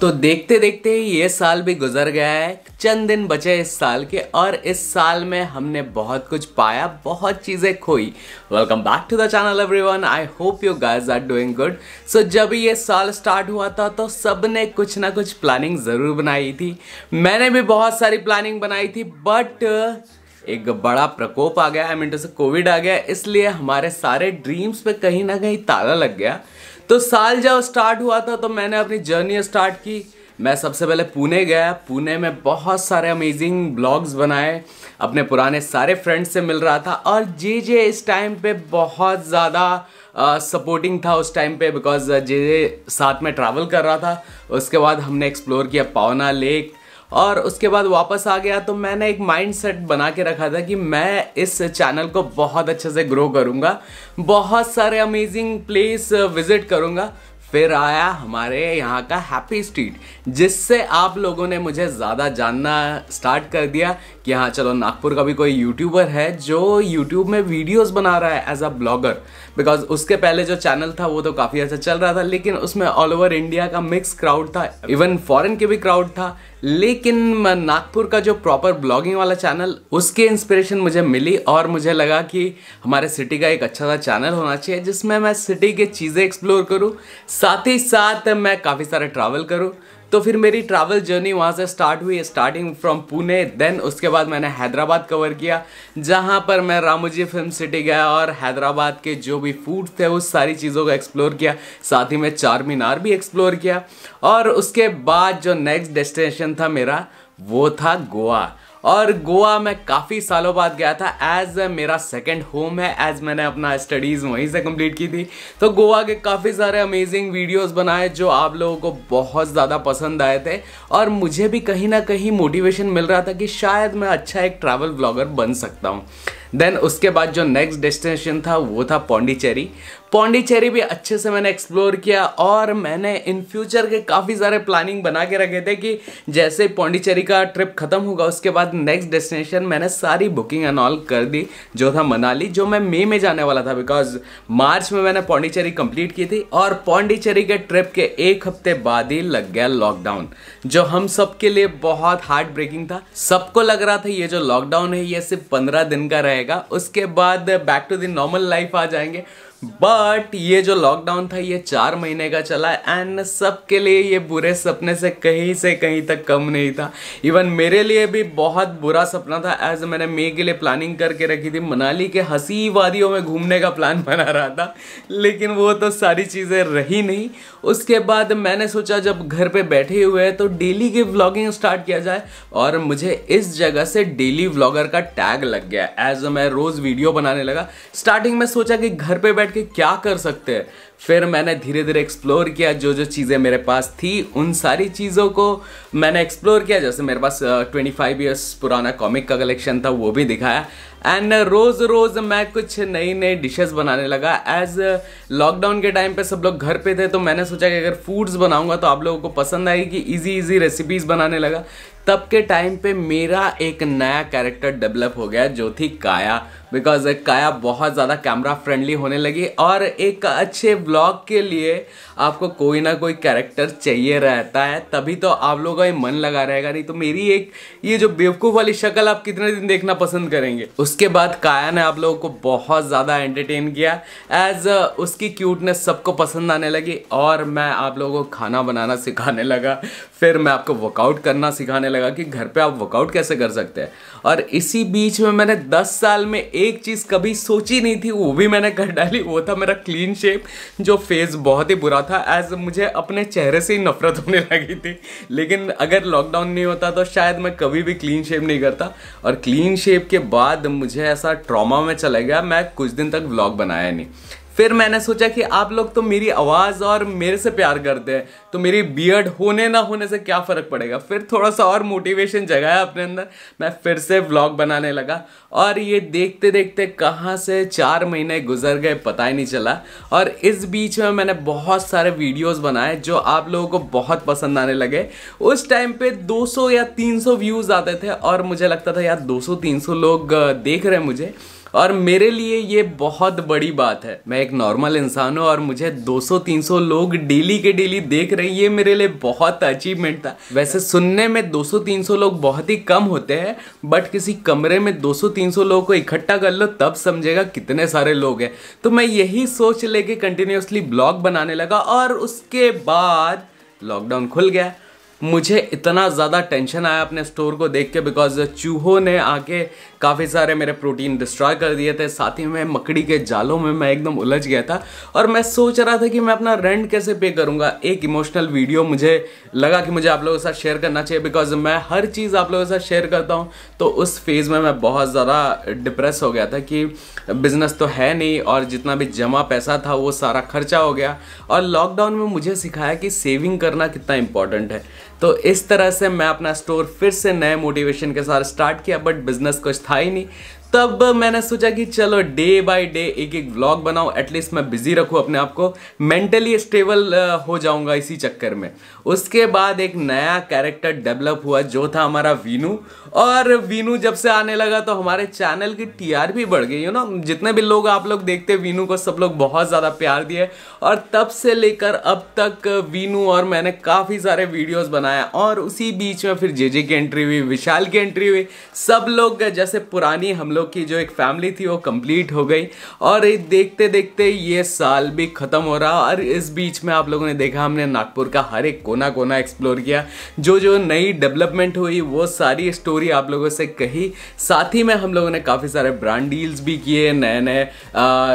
तो देखते देखते ये साल भी गुजर गया है चंद दिन बचे इस साल के और इस साल में हमने बहुत कुछ पाया बहुत चीज़ें खोई welcome back to the channel everyone I hope you guys are doing good so जब ये साल स्टार्ट हुआ था तो सब ने कुछ ना कुछ प्लानिंग ज़रूर बनाई थी मैंने भी बहुत सारी प्लानिंग बनाई थी बट एक बड़ा प्रकोप आ गया आई मीन टू से कोविड आ गया इसलिए हमारे सारे ड्रीम्स पे कहीं ना कहीं ताला लग गया तो साल जब स्टार्ट हुआ था तो मैंने अपनी जर्नी स्टार्ट की मैं सबसे पहले पुणे गया पुणे में बहुत सारे अमेजिंग ब्लॉग्स बनाए अपने पुराने सारे फ्रेंड्स से मिल रहा था और जे जे इस टाइम पे बहुत ज़्यादा सपोर्टिंग uh, था उस टाइम पे बिकॉज जे जे साथ में ट्रैवल कर रहा था उसके बाद हमने एक्सप्लोर किया पावना लेक और उसके बाद वापस आ गया तो मैंने एक माइंड सेट बना के रखा था कि मैं इस चैनल को बहुत अच्छे से ग्रो करूँगा बहुत सारे अमेजिंग प्लेस विजिट करूँगा फिर आया हमारे यहाँ का हैप्पी स्ट्रीट जिससे आप लोगों ने मुझे ज़्यादा जानना स्टार्ट कर दिया कि हाँ चलो नागपुर का भी कोई यूट्यूबर है जो यूट्यूब में वीडियोस बना रहा है एज अ ब्लॉगर बिकॉज उसके पहले जो चैनल था वो तो काफ़ी अच्छा चल रहा था लेकिन उसमें ऑल ओवर इंडिया का मिक्स क्राउड था इवन फॉरेन के भी क्राउड था लेकिन नागपुर का जो प्रॉपर ब्लॉगिंग वाला चैनल उसके इंस्पिरेशन मुझे मिली और मुझे लगा कि हमारे सिटी का एक अच्छा सा चैनल होना चाहिए जिसमें मैं सिटी की चीज़ें एक्सप्लोर करूँ साथ ही साथ मैं काफ़ी सारे ट्रैवल करूँ तो फिर मेरी ट्रैवल जर्नी वहाँ से स्टार्ट हुई स्टार्टिंग फ्रॉम पुणे देन उसके बाद मैंने हैदराबाद कवर किया जहाँ पर मैं रामोजी फिल्म सिटी गया और हैदराबाद के जो भी फूड थे उस सारी चीज़ों को एक्सप्लोर किया साथ ही मैं चार मीनार भी एक्सप्लोर किया और उसके बाद जो नेक्स्ट डेस्टिनेशन था मेरा वो था गोवा और गोवा मैं काफ़ी सालों बाद गया था एज मेरा सेकेंड होम है एज मैंने अपना स्टडीज़ वहीं से कंप्लीट की थी तो गोवा के काफ़ी सारे अमेजिंग वीडियोस बनाए जो आप लोगों को बहुत ज़्यादा पसंद आए थे और मुझे भी कहीं ना कहीं मोटिवेशन मिल रहा था कि शायद मैं अच्छा एक ट्रैवल ब्लॉगर बन सकता हूँ देन उसके बाद जो नेक्स्ट डेस्टिनेशन था वो था पौंडीचेरी पौंडीचेरी भी अच्छे से मैंने एक्सप्लोर किया और मैंने इन फ्यूचर के काफ़ी सारे प्लानिंग बना के रखे थे कि जैसे पौंडीचेरी का ट्रिप ख़त्म होगा उसके बाद नेक्स्ट डेस्टिनेशन मैंने सारी बुकिंग ऑल कर दी जो था मनाली जो मैं मई में जाने वाला था बिकॉज मार्च में मैंने पौंडीचेरी कंप्लीट की थी और पौंडीचेरी के ट्रिप के एक हफ्ते बाद ही लग गया लॉकडाउन जो हम सब के लिए बहुत हार्ड ब्रेकिंग था सबको लग रहा था ये जो लॉकडाउन है ये सिर्फ पंद्रह दिन का रहेगा उसके बाद back to the normal life आ जाएंगे बट ये जो लॉकडाउन था ये चार महीने का चला एंड सबके लिए ये बुरे सपने से कहीं से कहीं तक कम नहीं था इवन मेरे लिए भी बहुत बुरा सपना था एज मैंने मे के लिए प्लानिंग करके रखी थी मनाली के हंसी वादियों में घूमने का प्लान बना रहा था लेकिन वो तो सारी चीज़ें रही नहीं उसके बाद मैंने सोचा जब घर पर बैठे हुए हैं तो डेली की व्लॉगिंग स्टार्ट किया जाए और मुझे इस जगह से डेली व्लॉगर का टैग लग गया एज मैं रोज़ वीडियो बनाने लगा स्टार्टिंग में सोचा कि घर पर बैठ बैठ के क्या कर सकते हैं फिर मैंने धीरे धीरे एक्सप्लोर किया जो जो चीज़ें मेरे पास थी उन सारी चीज़ों को मैंने एक्सप्लोर किया जैसे मेरे पास ट्वेंटी फाइव ईयर्स पुराना कॉमिक का कलेक्शन था वो भी दिखाया एंड uh, रोज़ रोज़ मैं कुछ नई नई डिशेस बनाने लगा एज लॉकडाउन uh, के टाइम पे सब लोग घर पे थे तो मैंने सोचा कि अगर फूड्स बनाऊंगा तो आप लोगों को पसंद आएगी इजी इजी रेसिपीज़ बनाने लगा तब के टाइम पे मेरा एक नया कैरेक्टर डेवलप हो गया जो थी काया बिकॉज uh, काया बहुत ज़्यादा कैमरा फ्रेंडली होने लगी और एक अच्छे ब्लॉग के लिए आपको कोई ना कोई कैरेक्टर चाहिए रहता है तभी तो आप लोगों का ये मन लगा रहेगा नहीं तो मेरी एक ये जो बेवकूफ़ वाली शक्ल आप कितने दिन देखना पसंद करेंगे उस उसके बाद काया ने आप लोगों को बहुत ज़्यादा एंटरटेन किया एज uh, उसकी क्यूटनेस सबको पसंद आने लगी और मैं आप लोगों को खाना बनाना सिखाने लगा फिर मैं आपको वर्कआउट करना सिखाने लगा कि घर पे आप वर्कआउट कैसे कर सकते हैं और इसी बीच में मैंने 10 साल में एक चीज़ कभी सोची नहीं थी वो भी मैंने कर डाली वो था मेरा क्लीन शेप जो फेस बहुत ही बुरा था एज मुझे अपने चेहरे से ही नफरत होने लगी थी लेकिन अगर लॉकडाउन नहीं होता तो शायद मैं कभी भी क्लीन शेप नहीं करता और क्लीन शेप के बाद मुझे ऐसा ट्रामा में चला गया मैं कुछ दिन तक व्लॉग बनाया नहीं फिर मैंने सोचा कि आप लोग तो मेरी आवाज़ और मेरे से प्यार करते हैं तो मेरी बियर्ड होने ना होने से क्या फ़र्क पड़ेगा फिर थोड़ा सा और मोटिवेशन जगाया अपने अंदर मैं फिर से व्लॉग बनाने लगा और ये देखते देखते कहाँ से चार महीने गुजर गए पता ही नहीं चला और इस बीच में मैंने बहुत सारे वीडियोस बनाए जो आप लोगों को बहुत पसंद आने लगे उस टाइम पे 200 या 300 व्यूज़ आते थे और मुझे लगता था यार 200-300 लोग देख रहे हैं मुझे और मेरे लिए ये बहुत बड़ी बात है मैं एक नॉर्मल इंसान हूँ और मुझे 200-300 लोग डेली के डेली देख रहे हैं ये मेरे लिए बहुत अचीवमेंट था वैसे सुनने में 200-300 लोग बहुत ही कम होते हैं बट किसी कमरे में 200-300 लोगों को इकट्ठा कर लो तब समझेगा कितने सारे लोग हैं तो मैं यही सोच लेके कंटिन्यूसली ब्लॉग बनाने लगा और उसके बाद लॉकडाउन खुल गया मुझे इतना ज़्यादा टेंशन आया अपने स्टोर को देख के बिकॉज चूहों ने आके काफ़ी सारे मेरे प्रोटीन डिस्ट्रॉय कर दिए थे साथ ही मैं मकड़ी के जालों में मैं एकदम उलझ गया था और मैं सोच रहा था कि मैं अपना रेंट कैसे पे करूँगा एक इमोशनल वीडियो मुझे लगा कि मुझे आप लोगों के साथ शेयर करना चाहिए बिकॉज मैं हर चीज़ आप लोगों के साथ शेयर करता हूँ तो उस फेज़ में मैं बहुत ज़्यादा डिप्रेस हो गया था कि बिज़नेस तो है नहीं और जितना भी जमा पैसा था वो सारा खर्चा हो गया और लॉकडाउन में मुझे सिखाया कि सेविंग करना कितना इम्पोर्टेंट है तो इस तरह से मैं अपना स्टोर फिर से नए मोटिवेशन के साथ स्टार्ट किया बट बिजनेस कुछ था ही नहीं तब मैंने सोचा कि चलो डे बाय डे एक एक व्लॉग बनाओ एटलीस्ट मैं बिजी रखूँ अपने आप को मेंटली स्टेबल हो जाऊंगा इसी चक्कर में उसके बाद एक नया कैरेक्टर डेवलप हुआ जो था हमारा वीनू और वीनू जब से आने लगा तो हमारे चैनल की टीआरपी बढ़ गई यू नो जितने भी लोग आप लोग देखते वीनू को सब लोग बहुत ज़्यादा प्यार दिए और तब से लेकर अब तक वीनू और मैंने काफ़ी सारे वीडियोज़ बनाए और उसी बीच में फिर जे की एंट्री हुई विशाल की एंट्री हुई सब लोग जैसे पुरानी हम लोग लोग की जो एक फैमिली थी वो कंप्लीट हो गई और देखते देखते ये साल भी ख़त्म हो रहा और इस बीच में आप लोगों ने देखा हमने नागपुर का हर एक कोना कोना एक्सप्लोर किया जो जो नई डेवलपमेंट हुई वो सारी स्टोरी आप लोगों से कही साथ ही में हम लोगों ने काफ़ी सारे ब्रांड डील्स भी किए नए नए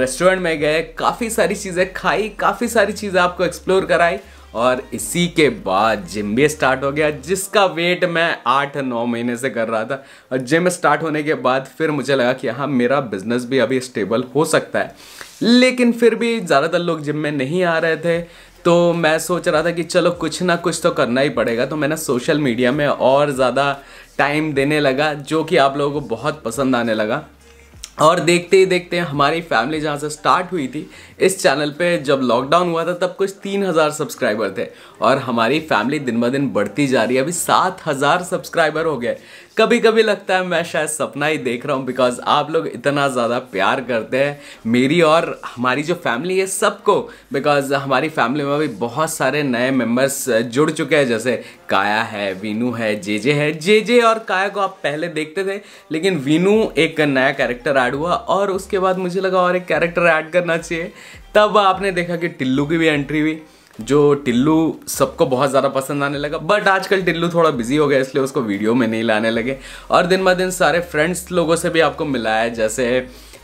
रेस्टोरेंट में गए काफ़ी सारी चीज़ें खाई काफ़ी सारी चीज़ें आपको एक्सप्लोर कराई और इसी के बाद जिम भी स्टार्ट हो गया जिसका वेट मैं आठ नौ महीने से कर रहा था और जिम स्टार्ट होने के बाद फिर मुझे लगा कि हाँ मेरा बिजनेस भी अभी स्टेबल हो सकता है लेकिन फिर भी ज़्यादातर लोग जिम में नहीं आ रहे थे तो मैं सोच रहा था कि चलो कुछ ना कुछ तो करना ही पड़ेगा तो मैंने सोशल मीडिया में और ज़्यादा टाइम देने लगा जो कि आप लोगों को बहुत पसंद आने लगा और देखते ही देखते हमारी फैमिली जहाँ से स्टार्ट हुई थी इस चैनल पे जब लॉकडाउन हुआ था तब कुछ तीन हज़ार सब्सक्राइबर थे और हमारी फैमिली दिन ब दिन बढ़ती जा रही है अभी सात हज़ार सब्सक्राइबर हो गए कभी कभी लगता है मैं शायद सपना ही देख रहा हूँ बिकॉज आप लोग इतना ज़्यादा प्यार करते हैं मेरी और हमारी जो फैमिली है सबको बिकॉज हमारी फैमिली में भी बहुत सारे नए मेम्बर्स जुड़ चुके हैं जैसे काया है वीनू है जे जे है जे जे और काया को आप पहले देखते थे लेकिन वीनू एक नया कैरेक्टर ऐड हुआ और उसके बाद मुझे लगा और एक कैरेक्टर ऐड करना चाहिए तब आपने देखा कि टिल्लू की भी एंट्री हुई जो टिल्लू सबको बहुत ज़्यादा पसंद आने लगा बट आजकल टिल्लू थोड़ा बिजी हो गया इसलिए उसको वीडियो में नहीं लाने लगे और दिन ब दिन सारे फ्रेंड्स लोगों से भी आपको मिलाया जैसे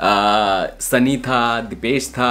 आ, सनी था दीपेश था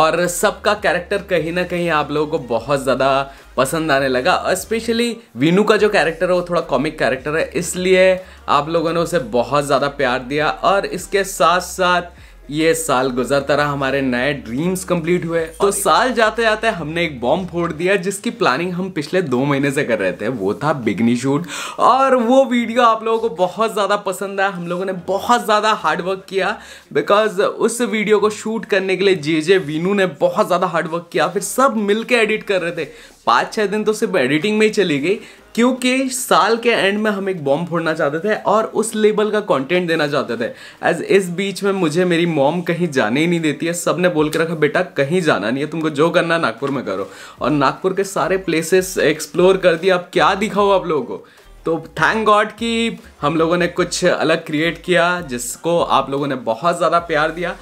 और सबका कैरेक्टर कहीं ना कहीं आप लोगों को बहुत ज़्यादा पसंद आने लगा स्पेशली वीनू का जो कैरेक्टर है वो थोड़ा कॉमिक कैरेक्टर है इसलिए आप लोगों ने उसे बहुत ज़्यादा प्यार दिया और इसके साथ साथ ये साल गुजरता रहा हमारे नए ड्रीम्स कंप्लीट हुए तो साल जाते जाते हमने एक बॉम्ब फोड़ दिया जिसकी प्लानिंग हम पिछले दो महीने से कर रहे थे वो था बिगनी शूट और वो वीडियो आप लोगों को बहुत ज़्यादा पसंद आया हम लोगों ने बहुत ज़्यादा हार्डवर्क किया बिकॉज उस वीडियो को शूट करने के लिए जे जे वीनू ने बहुत ज़्यादा हार्डवर्क किया फिर सब मिल एडिट कर रहे थे पाँच छः दिन तो सिर्फ एडिटिंग में ही चली गई क्योंकि साल के एंड में हम एक बॉम्ब फोड़ना चाहते थे और उस लेबल का कंटेंट देना चाहते थे एज इस बीच में मुझे मेरी मॉम कहीं जाने ही नहीं देती है सब ने बोल के रखा बेटा कहीं जाना नहीं है तुमको जो करना नागपुर में करो और नागपुर के सारे प्लेसेस एक्सप्लोर कर दिए अब क्या दिखाओ आप लोगों को तो थैंक गॉड कि हम लोगों ने कुछ अलग क्रिएट किया जिसको आप लोगों ने बहुत ज़्यादा प्यार दिया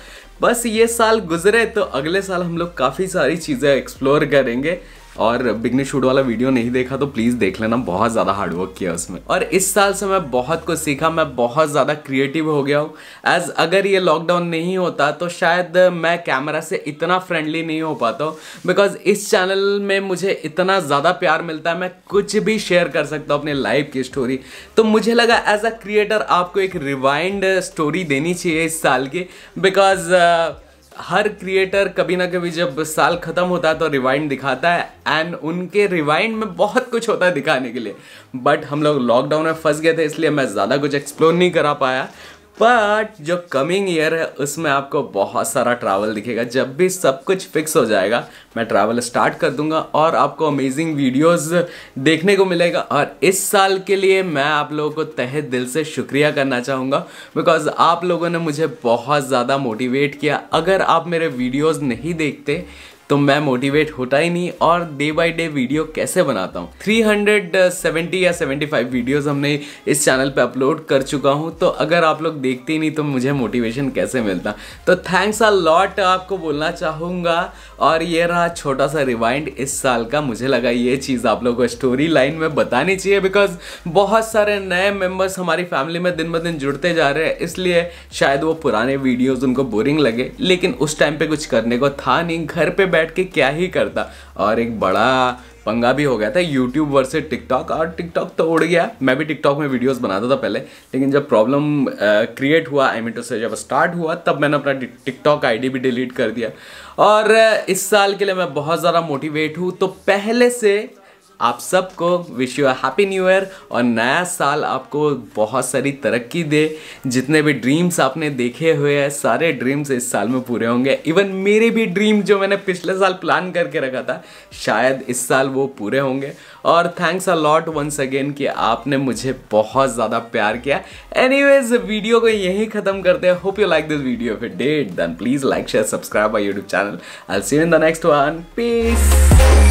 बस ये साल गुजरे तो अगले साल हम लोग काफ़ी सारी चीज़ें एक्सप्लोर करेंगे और बिगनी शूट वाला वीडियो नहीं देखा तो प्लीज़ देख लेना बहुत ज़्यादा हार्डवर्क किया उसमें और इस साल से मैं बहुत कुछ सीखा मैं बहुत ज़्यादा क्रिएटिव हो गया हूँ एज अगर ये लॉकडाउन नहीं होता तो शायद मैं कैमरा से इतना फ्रेंडली नहीं हो पाता हूँ बिकॉज इस चैनल में मुझे इतना ज़्यादा प्यार मिलता है मैं कुछ भी शेयर कर सकता हूँ अपने लाइफ की स्टोरी तो मुझे लगा एज अ क्रिएटर आपको एक रिवाइंड स्टोरी देनी चाहिए इस साल की बिकॉज हर क्रिएटर कभी ना कभी जब साल ख़त्म होता है तो रिवाइंड दिखाता है एंड उनके रिवाइंड में बहुत कुछ होता है दिखाने के लिए बट हम लोग लॉकडाउन में फंस गए थे इसलिए मैं ज़्यादा कुछ एक्सप्लोर नहीं करा पाया बट जो कमिंग ईयर है उसमें आपको बहुत सारा ट्रैवल दिखेगा जब भी सब कुछ फिक्स हो जाएगा मैं ट्रैवल स्टार्ट कर दूंगा और आपको अमेजिंग वीडियोस देखने को मिलेगा और इस साल के लिए मैं आप लोगों को तहे दिल से शुक्रिया करना चाहूँगा बिकॉज आप लोगों ने मुझे बहुत ज़्यादा मोटिवेट किया अगर आप मेरे वीडियोज़ नहीं देखते तो मैं मोटिवेट होता ही नहीं और डे बाई डे वीडियो कैसे बनाता हूँ 370 या 75 वीडियोस हमने इस चैनल पे अपलोड कर चुका हूँ तो अगर आप लोग देखते ही नहीं तो मुझे मोटिवेशन कैसे मिलता तो थैंक्स अ लॉट आपको बोलना चाहूँगा और ये रहा छोटा सा रिवाइंड इस साल का मुझे लगा ये चीज़ आप लोगों को स्टोरी लाइन में बतानी चाहिए बिकॉज बहुत सारे नए मेम्बर्स हमारी फैमिली में दिन ब दिन जुड़ते जा रहे हैं इसलिए शायद वो पुराने वीडियोज़ उनको बोरिंग लगे लेकिन उस टाइम पर कुछ करने को था नहीं घर पर बैठ के क्या ही करता और एक बड़ा पंगा भी हो गया था यूट्यूब वर्से टिकटॉक और टिकटॉक तो उड़ गया मैं भी टिकटॉक में वीडियोस बनाता था पहले लेकिन जब प्रॉब्लम क्रिएट uh, हुआ आई मीटो से जब स्टार्ट हुआ तब मैंने अपना टिकटॉक आईडी भी डिलीट कर दिया और uh, इस साल के लिए मैं बहुत ज़्यादा मोटिवेट हूँ तो पहले से आप सबको wish you happy new year और नया साल आपको बहुत सारी तरक्की दे जितने भी ड्रीम्स आपने देखे हुए हैं सारे ड्रीम्स इस साल में पूरे होंगे इवन मेरे भी ड्रीम जो मैंने पिछले साल प्लान करके रखा था शायद इस साल वो पूरे होंगे और thanks a lot once again कि आपने मुझे बहुत ज़्यादा प्यार किया एनीवेज वीडियो को यहीं ख़त्म करते हैं hope you like this video फिर डेट then please like share subscribe I YouTube channel I see in the next one piece